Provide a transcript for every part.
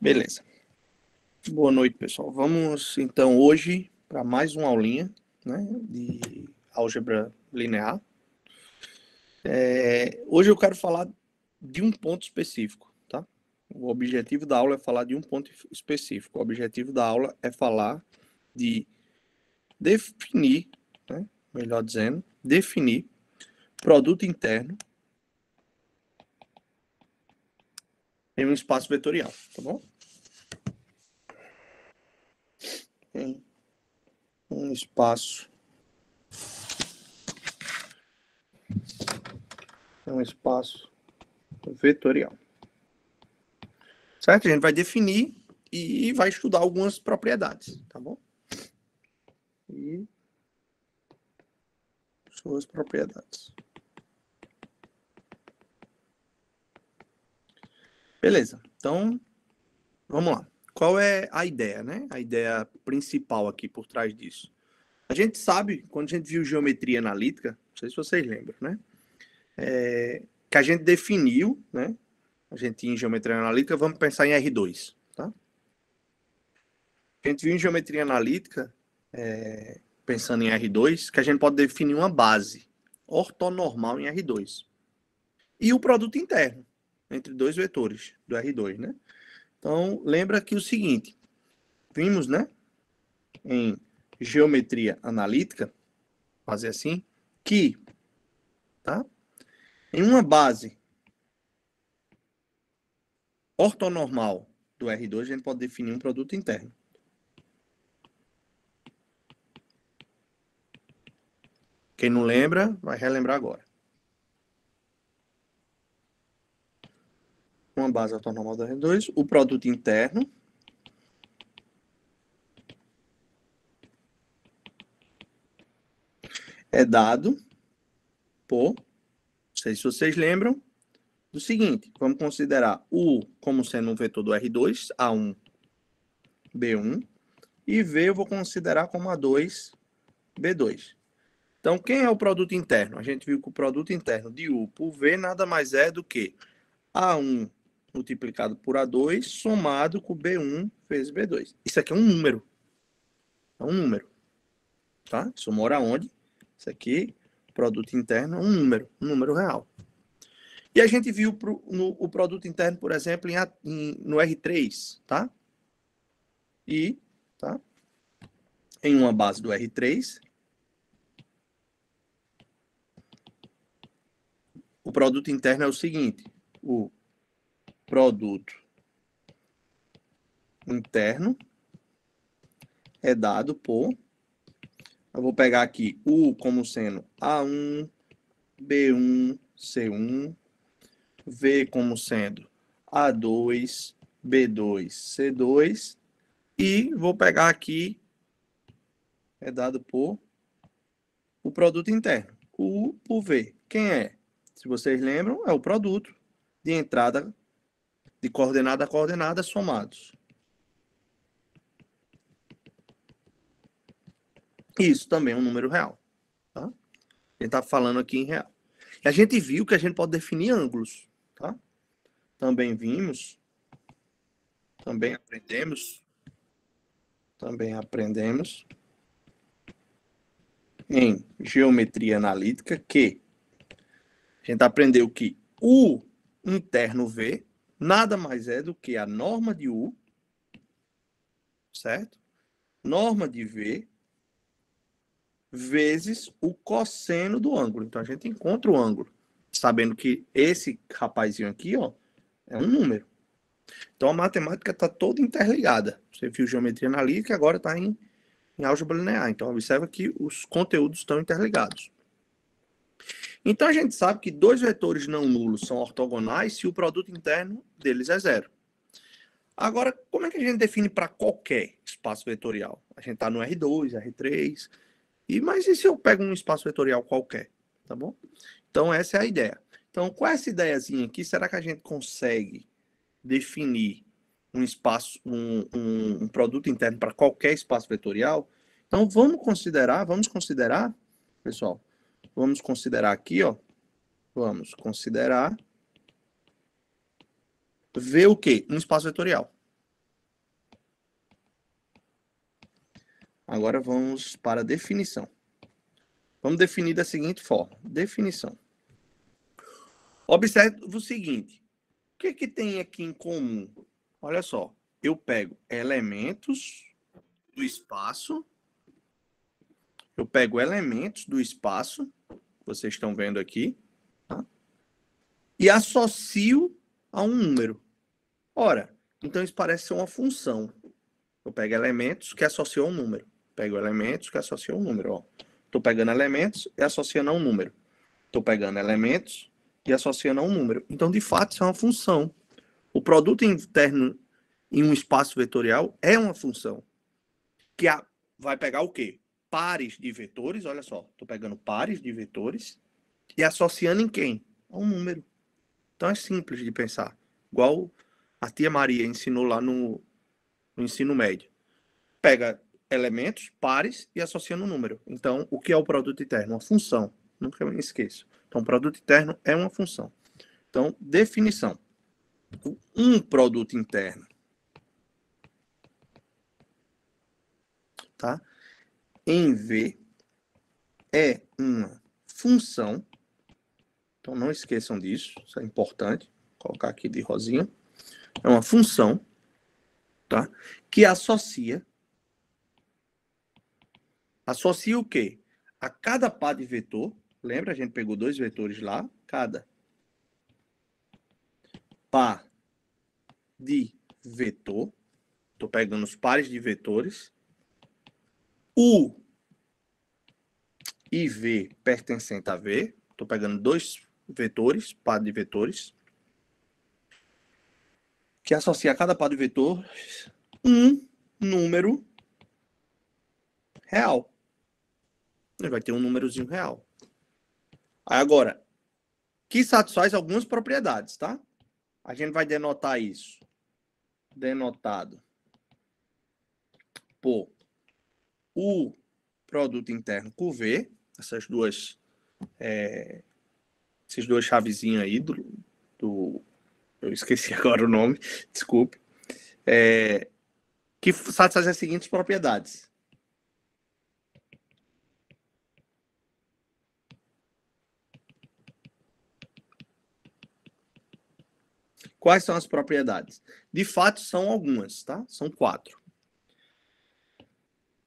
Beleza. Boa noite, pessoal. Vamos então hoje para mais uma aulinha né, de álgebra linear. É, hoje eu quero falar de um ponto específico, tá? O objetivo da aula é falar de um ponto específico. O objetivo da aula é falar de definir, né, melhor dizendo, definir produto interno em um espaço vetorial, tá bom? em um espaço um espaço vetorial. Certo? A gente vai definir e vai estudar algumas propriedades, tá bom? E suas propriedades. Beleza. Então, vamos lá qual é a ideia, né? A ideia principal aqui por trás disso. A gente sabe, quando a gente viu geometria analítica, não sei se vocês lembram, né? É, que a gente definiu, né? A gente em geometria analítica, vamos pensar em R2, tá? A gente viu em geometria analítica, é, pensando em R2, que a gente pode definir uma base ortonormal em R2. E o produto interno entre dois vetores do R2, né? Então, lembra aqui o seguinte: vimos, né, em geometria analítica, fazer assim, que tá? em uma base ortonormal do R2, a gente pode definir um produto interno. Quem não lembra, vai relembrar agora. uma base ortonormal do R2, o produto interno, é dado por, não sei se vocês lembram, do seguinte, vamos considerar U como sendo um vetor do R2, A1, B1, e V eu vou considerar como A2, B2. Então, quem é o produto interno? A gente viu que o produto interno de U por V nada mais é do que A1 multiplicado por A2 somado com B1 vezes B2. Isso aqui é um número. É um número. Tá? Isso mora onde? Isso aqui, produto interno, é um número, um número real. E a gente viu pro, no, o produto interno, por exemplo, em, em, no R3, tá? E, tá? Em uma base do R3, o produto interno é o seguinte, o produto interno é dado por. Eu vou pegar aqui U como sendo A1, B1, C1, V como sendo A2, B2, C2, e vou pegar aqui, é dado por o produto interno, o U por V. Quem é? Se vocês lembram, é o produto de entrada de coordenada a coordenada somados. Isso também é um número real. Tá? A gente está falando aqui em real. E a gente viu que a gente pode definir ângulos. Tá? Também vimos, também aprendemos, também aprendemos em geometria analítica que a gente aprendeu que o interno V nada mais é do que a norma de U, certo? Norma de V vezes o cosseno do ângulo. Então a gente encontra o ângulo, sabendo que esse rapazinho aqui, ó, é um número. Então a matemática está toda interligada. Você viu geometria analítica, agora está em, em álgebra linear. Então observa que os conteúdos estão interligados. Então a gente sabe que dois vetores não nulos são ortogonais se o produto interno deles é zero. Agora, como é que a gente define para qualquer espaço vetorial? A gente está no R2, R3, e mas e se eu pego um espaço vetorial qualquer? Tá bom? Então essa é a ideia. Então, com essa ideiazinha aqui, será que a gente consegue definir um espaço, um, um, um produto interno para qualquer espaço vetorial? Então vamos considerar, vamos considerar, pessoal, Vamos considerar aqui, ó. Vamos considerar V o quê? Um espaço vetorial. Agora vamos para a definição. Vamos definir da seguinte forma. Definição. Observe o seguinte. O que, é que tem aqui em comum? Olha só. Eu pego elementos do espaço. Eu pego elementos do espaço vocês estão vendo aqui, tá? e associo a um número. Ora, então isso parece ser uma função. Eu pego elementos que associam a um número. Pego elementos que associam a um número. Estou pegando elementos e associando a um número. Estou pegando elementos e associando a um número. Então, de fato, isso é uma função. O produto interno em um espaço vetorial é uma função que a... vai pegar o quê? pares de vetores, olha só, estou pegando pares de vetores e associando em quem? A um número. Então é simples de pensar. Igual a tia Maria ensinou lá no, no ensino médio. Pega elementos, pares e associando um número. Então, o que é o produto interno? Uma função. Nunca me esqueço. Então, produto interno é uma função. Então, definição. Um produto interno. Tá? em V é uma função. Então não esqueçam disso, isso é importante. Vou colocar aqui de rosinha. É uma função tá? que associa. Associa o quê? A cada par de vetor. Lembra? A gente pegou dois vetores lá. Cada par de vetor. Estou pegando os pares de vetores U e V pertencente a V. Estou pegando dois vetores, par de vetores, que associa a cada par de vetor um número real. Ele vai ter um númerozinho real. Aí agora, que satisfaz algumas propriedades, tá? A gente vai denotar isso. Denotado por o produto interno com V, essas duas, é, essas duas chavezinhas aí do, do, eu esqueci agora o nome, desculpe, é, que satisfaz as seguintes propriedades. Quais são as propriedades? De fato, são algumas, tá? São quatro.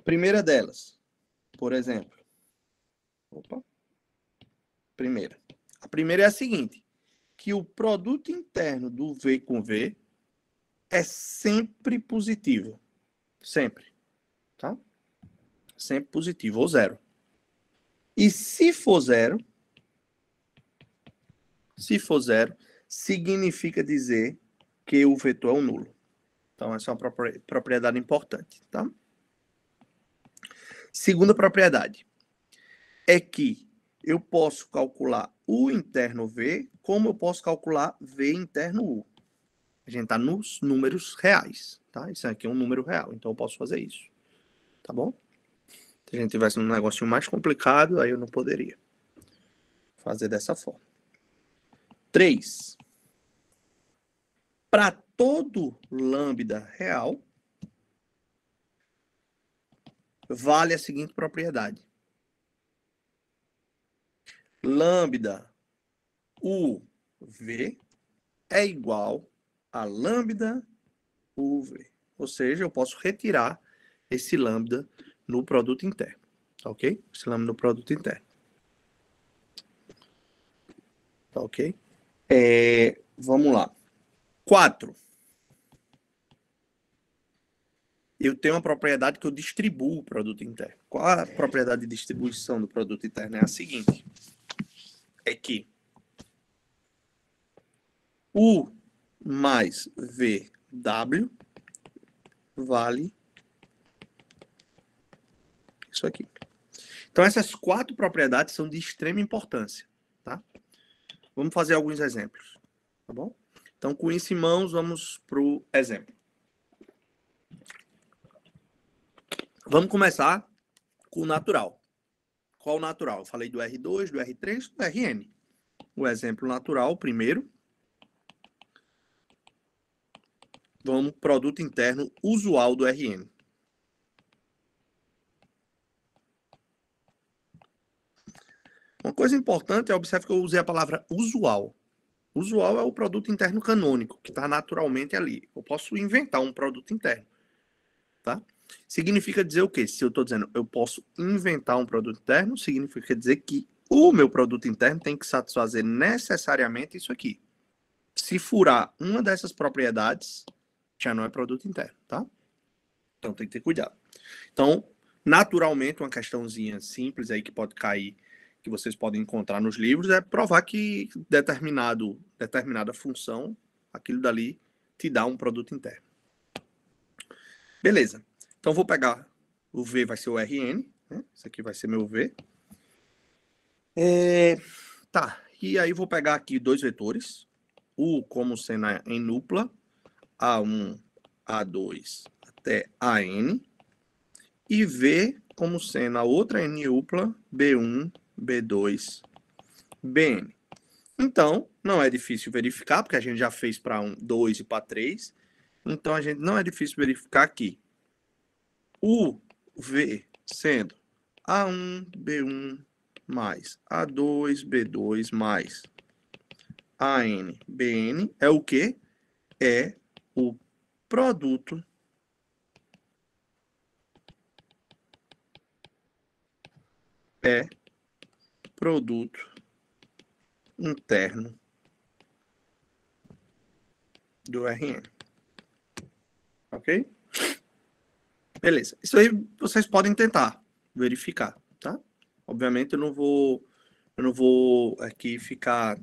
Primeira delas, por exemplo. Opa. Primeira. A primeira é a seguinte: que o produto interno do V com V é sempre positivo. Sempre. Tá? Sempre positivo ou zero. E se for zero, se for zero, significa dizer que o vetor é um nulo. Então, essa é uma propriedade importante, tá? Segunda propriedade é que eu posso calcular U interno V como eu posso calcular V interno U. A gente está nos números reais, tá? Isso aqui é um número real, então eu posso fazer isso, tá bom? Se a gente tivesse um negocinho mais complicado, aí eu não poderia fazer dessa forma. 3. Para todo lambda real, vale a seguinte propriedade. Lambda UV é igual a lambda UV. Ou seja, eu posso retirar esse lambda no produto interno. Tá ok? Esse lambda no produto interno. Tá ok? É, vamos lá. 4. eu tenho uma propriedade que eu distribuo o produto interno. Qual a propriedade de distribuição do produto interno? É a seguinte: é que U mais VW vale isso aqui. Então, essas quatro propriedades são de extrema importância, tá? Vamos fazer alguns exemplos, tá bom? Então, com isso em mãos, vamos para o exemplo. Vamos começar com o natural. Qual o natural? Eu falei do R2, do R3, do RN. O exemplo natural, primeiro. Vamos, produto interno usual do RN. Uma coisa importante é observar que eu usei a palavra usual. Usual é o produto interno canônico, que está naturalmente ali. Eu posso inventar um produto interno. Tá? Significa dizer o quê? Se eu estou dizendo eu posso inventar um produto interno, significa dizer que o meu produto interno tem que satisfazer necessariamente isso aqui. Se furar uma dessas propriedades, já não é produto interno, tá? Então tem que ter cuidado. Então, naturalmente, uma questãozinha simples aí que pode cair, que vocês podem encontrar nos livros, é provar que determinado, determinada função, aquilo dali, te dá um produto interno. Beleza. Então, vou pegar o V, vai ser o RN. Né? Esse aqui vai ser meu V. É, tá, e aí vou pegar aqui dois vetores. U como sendo em nupla. A1, A2 até AN. E V como sendo a outra N upla, B1, B2, BN. Então, não é difícil verificar, porque a gente já fez para um, 2 e para 3. Então, a gente não é difícil verificar aqui u, V sendo A1, B1 mais A2, B2 mais AN, BN é o que? É o produto é produto interno do RN. Ok? Beleza. Isso aí vocês podem tentar verificar, tá? Obviamente eu não vou eu não vou aqui ficar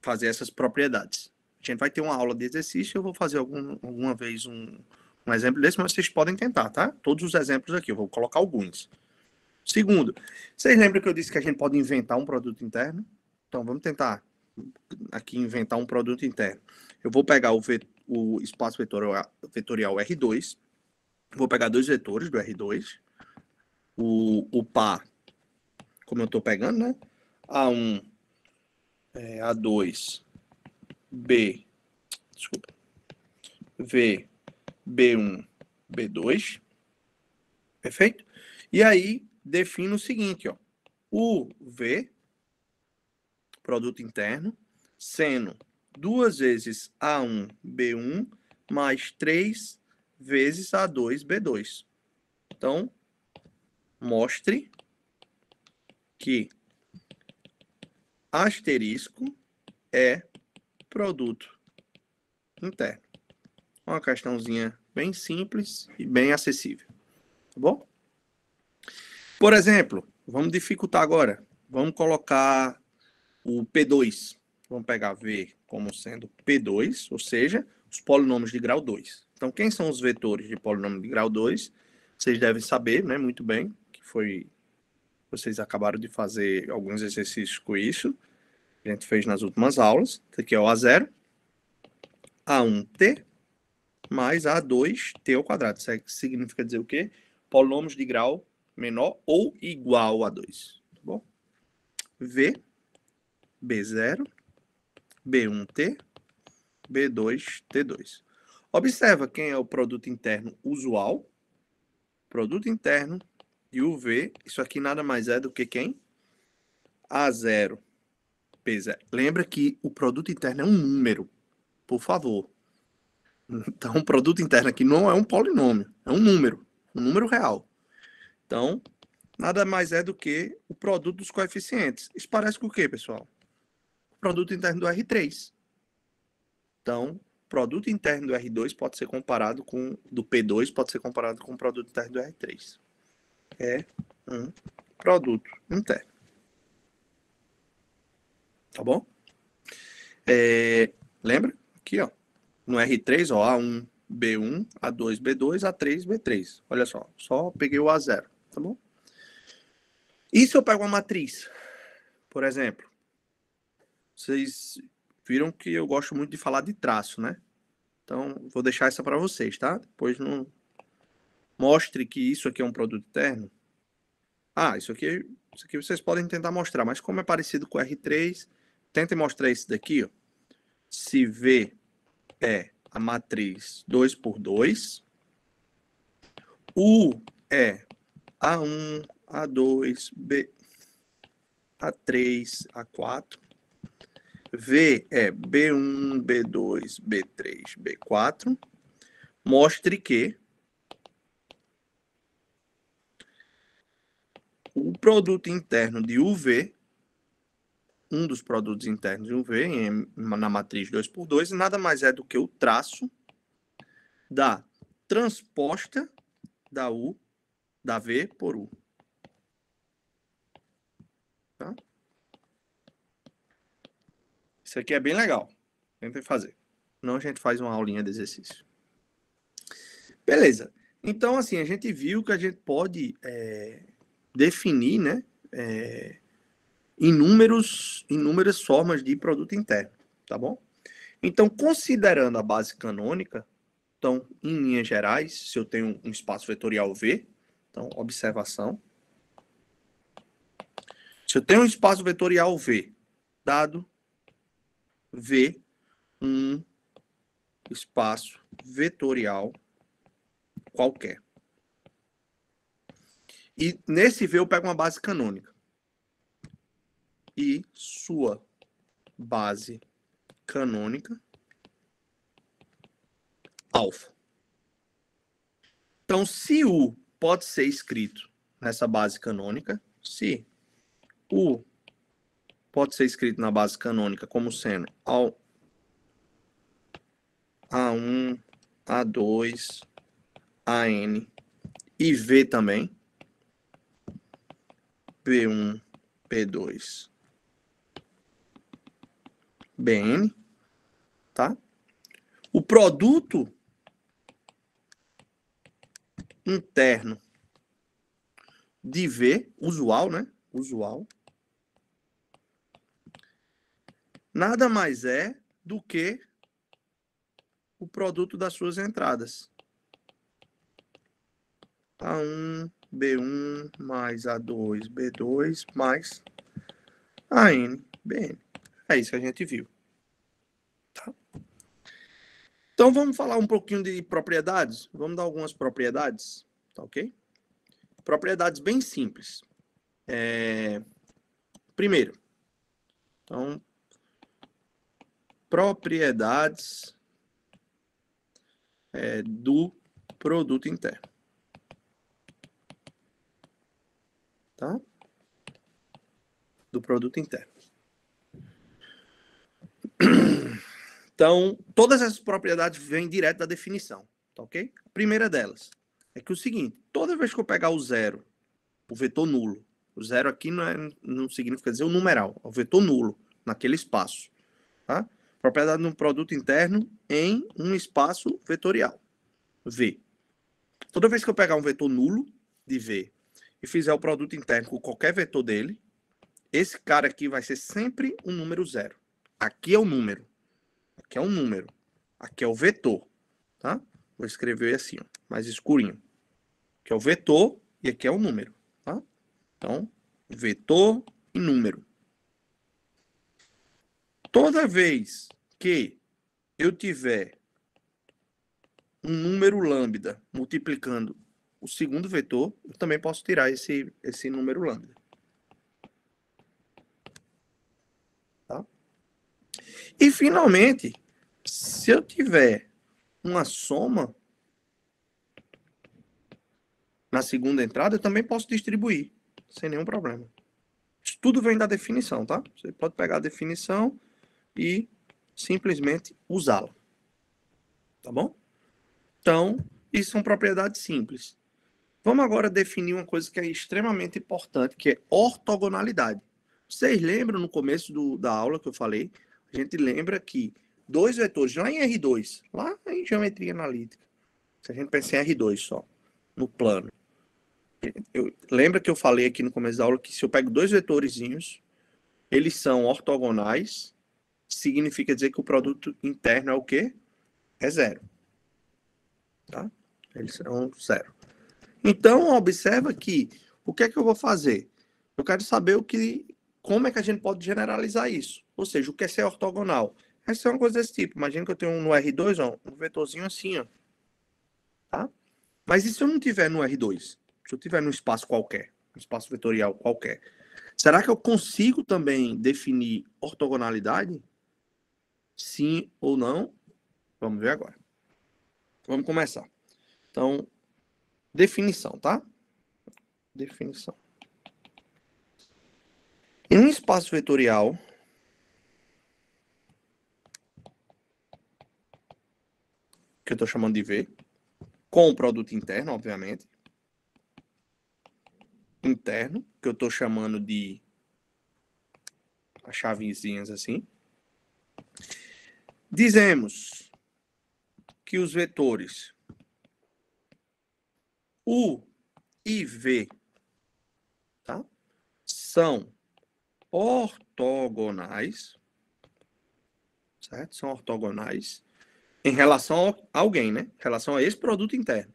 fazer essas propriedades. A gente vai ter uma aula de exercício, eu vou fazer algum, alguma vez um, um exemplo desse, mas vocês podem tentar, tá? Todos os exemplos aqui, eu vou colocar alguns. Segundo, vocês lembram que eu disse que a gente pode inventar um produto interno? Então vamos tentar aqui inventar um produto interno. Eu vou pegar o, o espaço vetorial, vetorial R2, Vou pegar dois vetores do R2. O, o par, como eu estou pegando, né? A1, é, A2, B, desculpa, V, B1, B2. Perfeito? E aí, defino o seguinte, ó. O V, produto interno, sendo duas vezes A1, B1, mais 3 vezes A2B2. Então, mostre que asterisco é produto interno. Uma questãozinha bem simples e bem acessível. Tá bom? Por exemplo, vamos dificultar agora. Vamos colocar o P2. Vamos pegar V como sendo P2, ou seja, os polinômios de grau 2. Então, quem são os vetores de polinômio de grau 2? Vocês devem saber, né, muito bem, que foi vocês acabaram de fazer alguns exercícios com isso. A gente fez nas últimas aulas. Esse aqui é o A0, A1T mais A2T ao quadrado. Isso é, significa dizer o quê? Polinômios de grau menor ou igual a 2. Tá bom? V, B0, B1T, B2, T2. Observa quem é o produto interno usual, produto interno e o V. Isso aqui nada mais é do que quem? A0. P0. Lembra que o produto interno é um número, por favor. Então, o produto interno aqui não é um polinômio, é um número, um número real. Então, nada mais é do que o produto dos coeficientes. Isso parece com o quê, pessoal? O produto interno do R3. Então, produto interno do R2 pode ser comparado com do P2 pode ser comparado com o produto interno do R3. É um produto interno. Tá bom? É, lembra? Aqui, ó. No R3, ó, A1, B1, A2, B2, A3, B3. Olha só, só peguei o A0, tá bom? E se eu pego uma matriz? Por exemplo, vocês viram que eu gosto muito de falar de traço, né? Então, vou deixar essa para vocês, tá? Depois não mostre que isso aqui é um produto interno. Ah, isso aqui, isso aqui vocês podem tentar mostrar, mas como é parecido com R3, tentem mostrar esse daqui, ó. Se V é a matriz 2 por 2, U é A1, A2, B, A3, A4, V é B1, B2, B3, B4. Mostre que o produto interno de UV, um dos produtos internos de UV, na matriz 2 por 2 nada mais é do que o traço da transposta da U, da V por U. Tá? Isso aqui é bem legal. Tentem fazer. Não a gente faz uma aulinha de exercício. Beleza. Então, assim, a gente viu que a gente pode é, definir, né? É, inúmeros, inúmeras formas de produto interno, tá bom? Então, considerando a base canônica, então, em linhas gerais, se eu tenho um espaço vetorial V, então, observação. Se eu tenho um espaço vetorial V, dado V, um espaço vetorial qualquer. E nesse V eu pego uma base canônica. E sua base canônica alfa. Então, se U pode ser escrito nessa base canônica, se U pode ser escrito na base canônica como sendo A1, A2, AN e V também. P1, P2, BN, tá? O produto interno de V, usual, né? Usual, nada mais é do que o produto das suas entradas. A1, B1, mais A2, B2, mais AN, BN. É isso que a gente viu. Tá? Então vamos falar um pouquinho de propriedades. Vamos dar algumas propriedades, tá ok? Propriedades bem simples. É... Primeiro, então propriedades é, do produto interno. Tá? Do produto interno. Então, todas essas propriedades vêm direto da definição, tá ok? A primeira delas é que é o seguinte, toda vez que eu pegar o zero, o vetor nulo, o zero aqui não, é, não significa dizer o numeral, é o vetor nulo naquele espaço, tá? propriedade de um produto interno em um espaço vetorial, V. Toda vez que eu pegar um vetor nulo de V e fizer o produto interno com qualquer vetor dele, esse cara aqui vai ser sempre um número zero. Aqui é o número. Aqui é o número. Aqui é o vetor. Tá? Vou escrever assim, ó, mais escurinho. Aqui é o vetor e aqui é o número. Tá? Então, vetor e número. Toda vez que eu tiver um número lambda multiplicando o segundo vetor, eu também posso tirar esse, esse número lambda. Tá? E, finalmente, se eu tiver uma soma na segunda entrada, eu também posso distribuir, sem nenhum problema. Isso tudo vem da definição, tá? Você pode pegar a definição, e simplesmente usá-la. Tá bom? Então, isso são propriedades simples. Vamos agora definir uma coisa que é extremamente importante, que é ortogonalidade. Vocês lembram no começo do, da aula que eu falei? A gente lembra que dois vetores, lá em R2, lá em geometria analítica, se a gente pensa em R2 só, no plano. Eu, lembra que eu falei aqui no começo da aula que se eu pego dois vetorezinhos, eles são ortogonais significa dizer que o produto interno é o quê? É zero. Tá? Eles são zero. Então, observa que o que é que eu vou fazer? Eu quero saber o que, como é que a gente pode generalizar isso. Ou seja, o que é ser ortogonal? Essa é uma coisa desse tipo. Imagina que eu tenho um no R2 ó, um vetorzinho assim, ó. Tá? Mas e se eu não tiver no R2? Se eu tiver num espaço qualquer, um espaço vetorial qualquer, será que eu consigo também definir ortogonalidade? Sim ou não? Vamos ver agora. Vamos começar. Então, definição, tá? Definição. Em um espaço vetorial, que eu estou chamando de V, com o produto interno, obviamente, interno, que eu estou chamando de as chavezinhas assim, Dizemos que os vetores U e V tá? são ortogonais, certo? São ortogonais em relação a alguém, né? Em relação a esse produto interno.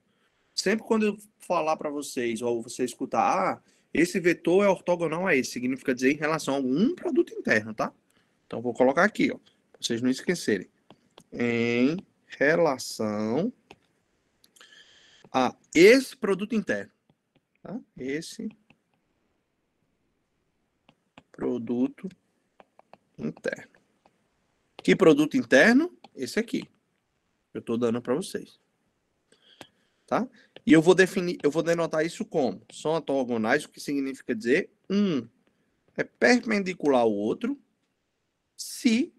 Sempre quando eu falar para vocês, ou você escutar, ah, esse vetor é ortogonal a esse, significa dizer em relação a um produto interno, tá? Então, vou colocar aqui, ó vocês não esquecerem, em relação a esse produto interno. Tá? Esse produto interno. Que produto interno? Esse aqui. Eu estou dando para vocês. Tá? E eu vou definir, eu vou denotar isso como são ortogonais, o que significa dizer um é perpendicular ao outro se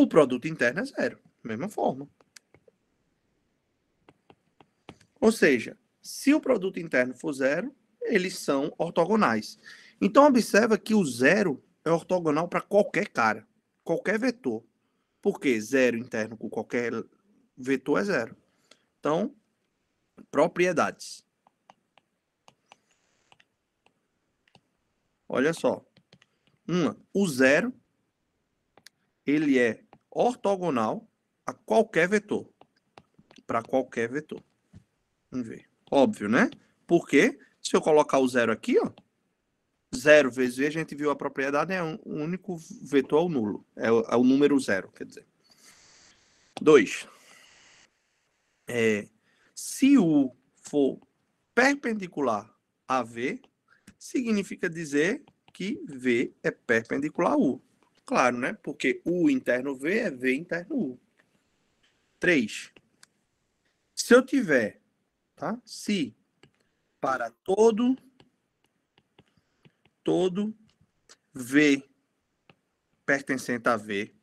o produto interno é zero, mesma forma. Ou seja, se o produto interno for zero, eles são ortogonais. Então, observa que o zero é ortogonal para qualquer cara, qualquer vetor. Porque zero interno com qualquer vetor é zero. Então, propriedades. Olha só. Uma, o zero, ele é ortogonal a qualquer vetor. Para qualquer vetor. Vamos ver. Óbvio, né? Porque se eu colocar o zero aqui, ó, zero vezes v, a gente viu a propriedade, é um único vetor ao nulo. É o, é o número zero, quer dizer. 2. É, se U for perpendicular a V, significa dizer que V é perpendicular a U. Claro, né? Porque U interno V é V interno U. 3. Se eu tiver, tá? Se para todo, todo V pertencente a V,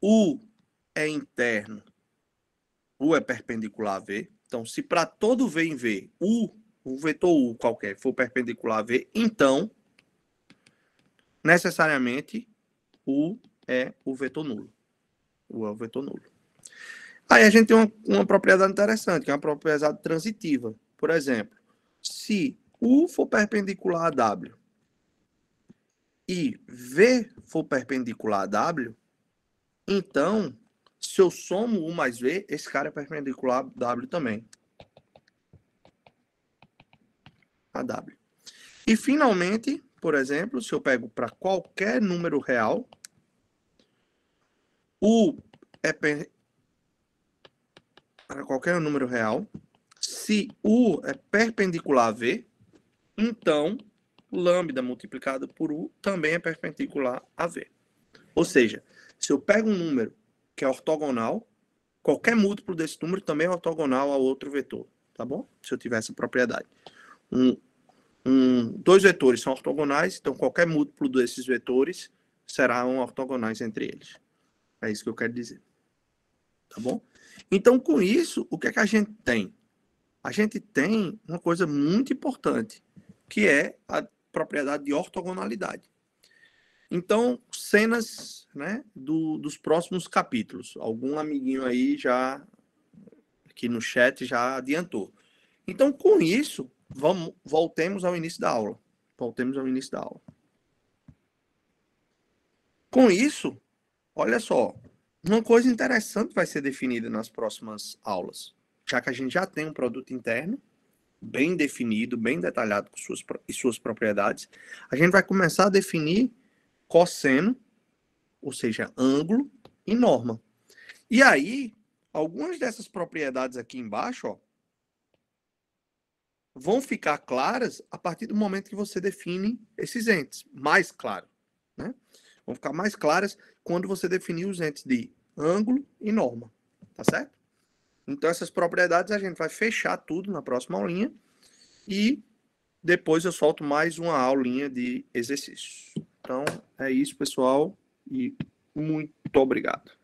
U é interno, U é perpendicular a V. Então, se para todo V em V, U, o vetor U qualquer, for perpendicular a V, então necessariamente U é o vetor nulo. O é o vetor nulo. Aí a gente tem uma, uma propriedade interessante, que é uma propriedade transitiva. Por exemplo, se U for perpendicular a W e V for perpendicular a W, então, se eu somo U mais V, esse cara é perpendicular a W também. A W. E, finalmente, por exemplo, se eu pego para qualquer número real, o é para qualquer número real, se U é perpendicular a V, então lambda multiplicado por U também é perpendicular a V. Ou seja, se eu pego um número que é ortogonal, qualquer múltiplo desse número também é ortogonal ao outro vetor, tá bom? Se eu tiver essa propriedade. Um, um, dois vetores são ortogonais, então qualquer múltiplo desses vetores serão ortogonais entre eles. É isso que eu quero dizer. Tá bom? Então, com isso, o que é que a gente tem? A gente tem uma coisa muito importante, que é a propriedade de ortogonalidade. Então, cenas né, do, dos próximos capítulos. Algum amiguinho aí já, aqui no chat, já adiantou. Então, com isso, Vamos, voltemos ao início da aula. Voltemos ao início da aula. Com isso, olha só, uma coisa interessante vai ser definida nas próximas aulas, já que a gente já tem um produto interno bem definido, bem detalhado com suas, e suas propriedades. A gente vai começar a definir cosseno, ou seja, ângulo e norma. E aí, algumas dessas propriedades aqui embaixo, ó, vão ficar claras a partir do momento que você define esses entes, mais claro. Né? Vão ficar mais claras quando você definir os entes de ângulo e norma, tá certo? Então, essas propriedades a gente vai fechar tudo na próxima aulinha e depois eu solto mais uma aulinha de exercícios. Então, é isso, pessoal, e muito obrigado.